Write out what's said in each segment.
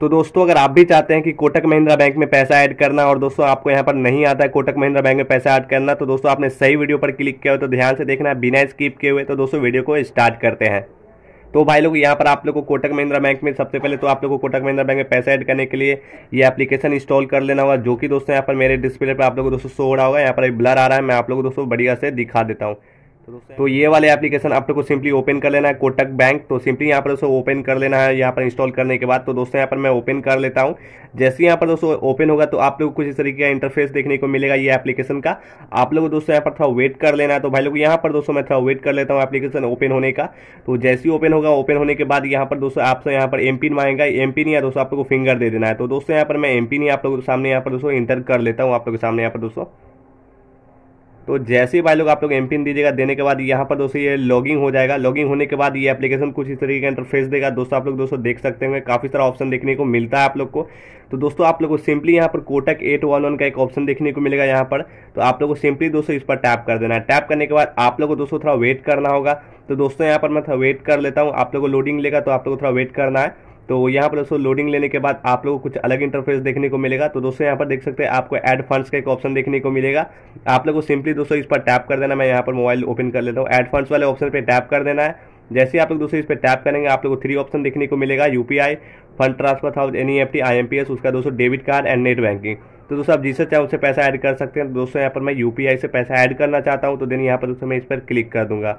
तो दोस्तों अगर आप भी चाहते हैं कि कोटक महिंद्रा बैंक में पैसा ऐड करना और दोस्तों आपको यहाँ पर नहीं आता है कोटक महिंद्रा बैंक में पैसा ऐड करना तो दोस्तों आपने सही वीडियो पर क्लिक किया हो तो ध्यान से देखना बिना स्किप किए हुए तो दोस्तों वीडियो को स्टार्ट करते हैं तो भाई लोग यहाँ पर आप लोग को कोटक महिंद्रा बैंक में सबसे पहले तो आप लोग को कोटक महिंद्रा बैंक में पैसा ऐड करने के लिए ये एप्लीकेशन इंस्टॉल कर लेना होगा जो कि दोस्तों यहाँ पर मेरे डिस्प्ले पर आप लोग को दोस्तों शो हो रहा होगा यहाँ पर ब्लर आ रहा है मैं आप लोग को दोस्तों बढ़िया से दिखा देता हूँ तो ये वाले एप्लीकेशन आप को सिंपली ओपन कर लेना है कोटक बैंक तो सिंपली यहाँ पर दोस्तों ओपन कर लेना है यहाँ पर इंस्टॉल करने के बाद तो दोस्तों यहाँ पर मैं ओपन कर लेता हूँ जैसे यहाँ पर दोस्तों ओपन होगा तो आप लोग कुछ इस तरीके का इंटरफेस देखने को मिलेगा ये एप्लीकेशन का आप लोग दोस्तों यहाँ पर थोड़ा वेट कर लेना है तो भाई लोग यहाँ पर दोस्तों मैं थोड़ा वेट कर लेता हूँ एप्लीकेशन ओपन होने का तो जैसे ही ओपन होगा ओपन होने के बाद यहाँ पर दोस्तों आपसे यहाँ पर एम पिन मांगेगा एम पिन या दोस्तों आप लोग को फिंगर दे देना है तो दोस्तों यहाँ पर मैं एम पिन ही आप लोगों के सामने यहाँ पर दोस्तों इंटर कर लेता हूँ आप लोग के सामने यहाँ पर दोस्तों तो जैसे ही भाई लोग आप लोग एम पिन दीजिएगा देने के बाद यहाँ पर दोस्तों ये लॉगिंग हो जाएगा लॉगिंग होने के बाद ये एप्लीकेशन कुछ इस तरीके का इंटरफेस देगा दोस्तों आप लोग दोस्तों देख सकते हैं काफ़ी सारा ऑप्शन देखने को मिलता है आप लोग को तो दोस्तों आप लोग को सिंपली यहाँ पर कोटक एट वन वन का एक ऑप्शन देखने को मिलेगा यहाँ पर तो आप लोग को सिंपली दोस्तों इस पर टैप कर देना है टैप करने के बाद आप लोग को दोस्तों थोड़ा वेट करना होगा तो दोस्तों यहाँ पर मैं थोड़ा वेट कर लेता हूँ आप लोग को लोडिंग लेगा तो आप लोग को थोड़ा वेट करना है तो यहाँ पर दोस्तों लोडिंग लेने के बाद आप लोगों को कुछ अलग इंटरफेस देखने को मिलेगा तो दोस्तों यहाँ पर देख सकते हैं आपको एड फंड्स का एक ऑप्शन देखने को मिलेगा आप लोगों को सिंपली दोस्तों इस पर टैप कर देना मैं यहाँ पर मोबाइल ओपन कर लेता हूँ एड फंड्स वाले ऑप्शन पर टैप कर देना है जैसे ही आप लोग दोस्तों इस पर टैप करेंगे आप लोग को थ्री ऑप्शन देखने को मिलेगा यूपीआई फंड ट्रांसफर था N E F T M P S उसका दोस्तों debit card and net banking तो दोस्तों आप जिससे चाहे उससे पैसा ऐड कर सकते हैं दोस्तों यहाँ पर मैं यूपीआई से पैसा ऐड करना चाहता हूँ तो देन यहाँ पर दोस्तों मैं इस पर क्लिक कर दूंगा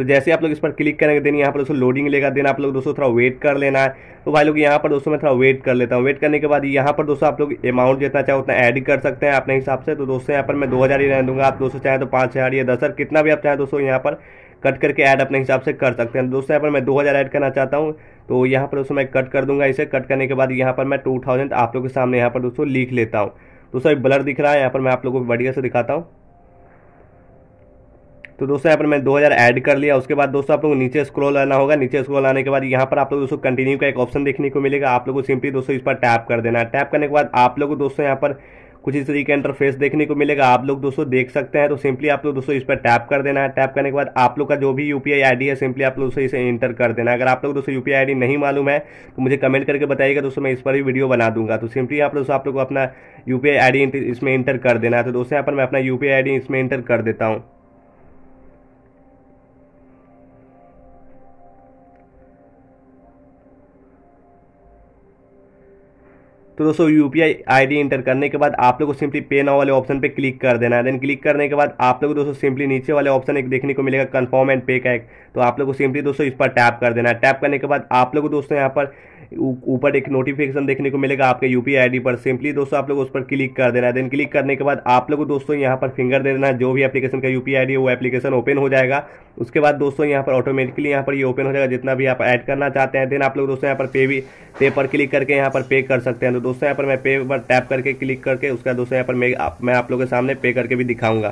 तो जैसे आप लोग इस पर क्लिक करेंगे देन यहाँ पर दोस्तों लोडिंग लेगा देन आप लोग दोस्तों थोड़ा वेट कर लेना है तो भाई लोग यहाँ पर दोस्तों मैं थोड़ा वेट कर लेता हूँ वेट करने के बाद यहाँ पर दोस्तों आप लोग अमाउंट जितना चाहे उतना ऐड कर सकते हैं अपने हिसाब से तो दोस्तों यहाँ पर मैं दो हजार ही रहने दूंगा आप दोस्तों चाहे तो पाँच हज़ार या दस हज़ार कितना भी आप चाहें दोस्तों यहाँ पर कट करके ऐड अपने हिसाब से कर सकते हैं दोस्तों यहाँ पर मैं दो हजार ऐड करना चाहता हूँ तो यहाँ पर दोस्तों मैं कट कर दूंगा इसे कट करने के बाद यहाँ पर मैं थाउजेंड आप लोग के सामने यहाँ पर दोस्तों लिख लेता हूँ दोस्तों एक ब्लर दिख रहा है यहाँ पर मैं आप लोगों को बढ़िया से दिखाता हूँ तो दोस्तों यहाँ पर मैं 2000 ऐड कर लिया उसके बाद दोस्तों आप को नीचे स्क्रॉल आना होगा नीचे स्क्रॉल आने के बाद यहाँ पर आप लोग दोस्तों कंटिन्यू का एक ऑप्शन देखने को मिलेगा आप लोग को सिंपली दोस्तों इस पर टैप कर देना है टैप करने के बाद आप लोग को दोस्तों यहाँ पर कुछ इस तरीके एंटर इंटरफेस देखने को मिलेगा आप लोग दोस्तों देख सकते हैं तो सिंपली आप लोग दोस्तों इस पर टैप कर देना है टैप करने के बाद आप लोग का जो भी यू पी है सिंपली आप लोग दोस्तों इसे एंटर कर देना अगर आप लोग दोस्तों यू पी नहीं मालूम है तो मुझे कमेंट करके बताइएगा दोस्तों मैं इस पर भी वीडियो बना दूंगा तो सिंपली आप दोस्तों आप लोग को अपना यू आई इसमें इंटर कर देना है तो दोस्तों यहाँ पर मैं अपना यू आई इसमें इंटर कर देता हूँ तो दोस्तों यू पी एंटर करने के बाद आप लोग को सिंपली पे नाउ वाले ऑप्शन पे क्लिक कर देना है देन क्लिक करने के बाद आप लोग दोस्तों सिंपली नीचे वाले ऑप्शन एक देखने को मिलेगा कन्फर्म एंड पे का एक तो आप लोग को सिंपली दोस्तों इस पर टैप कर देना है टैप करने के बाद आप लोग को दोस्तों यहाँ पर ऊपर एक नोटिफिकेशन देखने को मिलेगा आपके यू पी पर सिंपली दोस्तों आप लोग उस पर क्लिक कर देना है देन क्लिक करने के बाद आप लोग को दोस्तों यहाँ पर फिंगर दे देना है जो भी एप्लीकेशन का यू पी है वो एप्लीकेशन ओपन हो जाएगा उसके बाद दोस्तों यहाँ पर ऑटोमेटिकली यहाँ पर ये ओपन हो जाएगा जितना भी आप ऐड करना चाहते हैं देन आप लोग दोस्तों यहाँ पर पे भी पे पर क्लिक करके यहाँ पर पे कर सकते हैं तो दोस्तों यहाँ पर मैं पे पर टैप करके क्लिक करके उसका दोस्तों यहाँ पर मैं आप, मैं आप लोगों के सामने पे करके भी दिखाऊंगा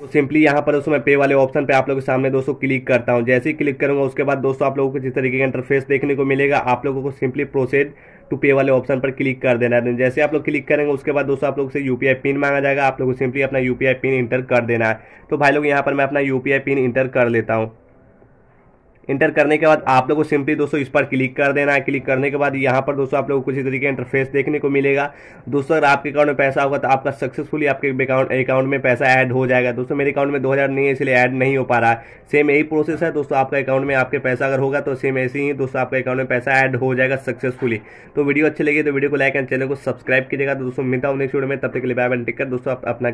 तो सिंपली यहाँ पर दोस्तों मैं पे वाले ऑप्शन पे आप लोगों के सामने दोस्तों क्लिक करता हूँ जैसे ही क्लिक करूंगा उसके बाद दोस्तों आप लोगों को जिस तरीके का इंटरफेस देखने को मिलेगा आप लोगों को सिंपली प्रोसेड टू पे वाले ऑप्शन पर क्लिक कर देना है जैसे आप लोग क्लिक करेंगे उसके बाद दोस्तों आप लोग से यूपीआई पिन मांगा जाएगा आप लोग को सिंपली अपना यूपीआई पिन इंटर कर देना है तो भाई लोग यहाँ पर मैं अपना यूपीआई पिन इंटर कर लेता हूँ इंटर करने के बाद आप लोगों को सिंपली दोस्तों इस पर क्लिक कर देना है क्लिक करने के बाद यहाँ पर दोस्तों आप लोगों को कुछ तरीके का इंटरफेस देखने को मिलेगा दोस्तों अगर आपके अकाउंट में पैसा होगा तो आपका सक्सेसफुली आपके अकाउंट अकाउंट में पैसा ऐड हो जाएगा दोस्तों मेरे अकाउंट में दो नहीं है इसलिए ऐड नहीं हो पा रहा है सेम यही प्रोसेस है दोस्तों आपका अकाउंट में आपके पैसा अगर होगा तो सेम ऐसे ही दोस्तों आपके अकाउंट में पैसा ऐड हो जाएगा सक्सेसफुली तो वीडियो अच्छी लगी तो वीडियो को लाइक एंड चैनल को सब्सक्राइब कीजिएगा तो दोस्तों मिलता हूँ नेक्स्ट वीडियो में तब तक के लिए बाय बाय टिकट दोस्तों अपना